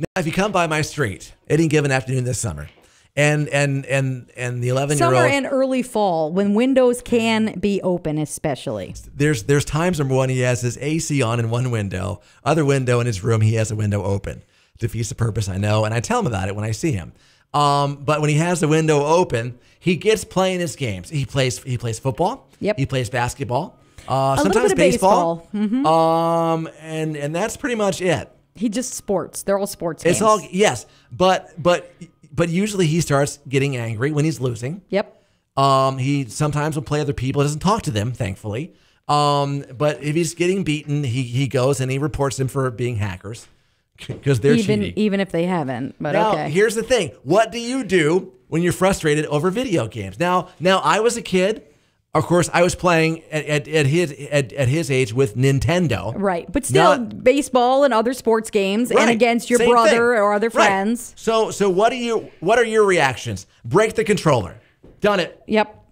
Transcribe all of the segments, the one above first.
Now, if you come by my street any given afternoon this summer, and and and and the 11 year old summer and early fall when windows can be open especially there's there's times number one he has his ac on in one window other window in his room he has a window open defeats the purpose i know and i tell him about it when i see him um, but when he has the window open he gets playing his games he plays he plays football yep he plays basketball uh, sometimes baseball, baseball. Mm -hmm. um, and and that's pretty much it he just sports. They're all sports. It's games. all yes, but but but usually he starts getting angry when he's losing. Yep. Um, he sometimes will play other people. He doesn't talk to them, thankfully. Um, but if he's getting beaten, he he goes and he reports them for being hackers because they're even cheating. even if they haven't. But now, okay. Here's the thing: What do you do when you're frustrated over video games? Now, now I was a kid. Of course, I was playing at, at, at his at, at, his age with Nintendo. Right, but still Not, baseball and other sports games, right. and against your Same brother thing. or other friends. Right. So, so what do you? What are your reactions? Break the controller. Done it. Yep.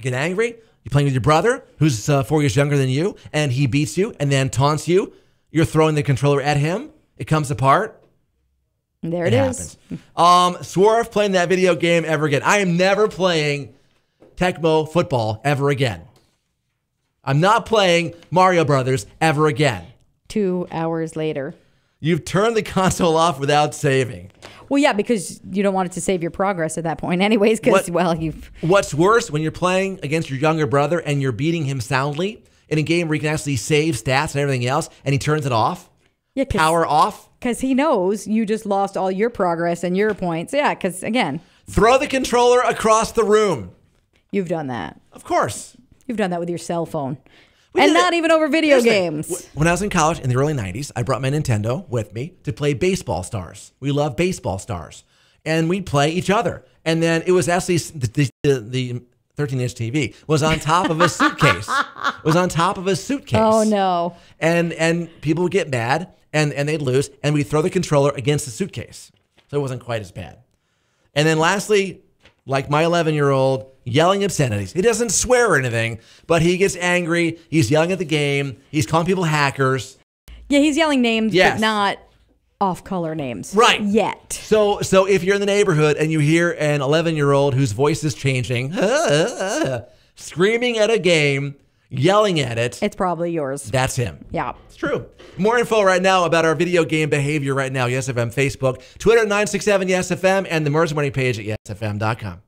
Get angry. You're playing with your brother, who's uh, four years younger than you, and he beats you and then taunts you. You're throwing the controller at him. It comes apart. There it, it is. Um, swore off playing that video game ever again. I am never playing Tecmo football ever again. I'm not playing Mario Brothers ever again. Two hours later. You've turned the console off without saving. Well, yeah, because you don't want it to save your progress at that point, anyways. Because well, you've. What's worse, when you're playing against your younger brother and you're beating him soundly in a game where you can actually save stats and everything else, and he turns it off. Yeah, power off. Because he knows you just lost all your progress and your points. Yeah, because again, throw the controller across the room. You've done that. Of course. You've done that with your cell phone. We and not even over video Here's games. When I was in college in the early 90s, I brought my Nintendo with me to play Baseball Stars. We love Baseball Stars. And we'd play each other. And then it was actually the, the, the 13 inch TV was on top of a suitcase. was on top of a suitcase. Oh no. And and people would get mad and and they'd lose and we'd throw the controller against the suitcase. So it wasn't quite as bad. And then lastly, like my 11 year old, yelling obscenities. He doesn't swear or anything, but he gets angry. He's yelling at the game. He's calling people hackers. Yeah, he's yelling names, yes. but not off color names. Right. Yet. So so if you're in the neighborhood and you hear an 11 year old whose voice is changing, screaming at a game, yelling at it. It's probably yours. That's him. Yeah. It's true. More info right now about our video game behavior right now. YesFM, Facebook, Twitter, 967YesFM, and the Merge Money page at yesfm.com.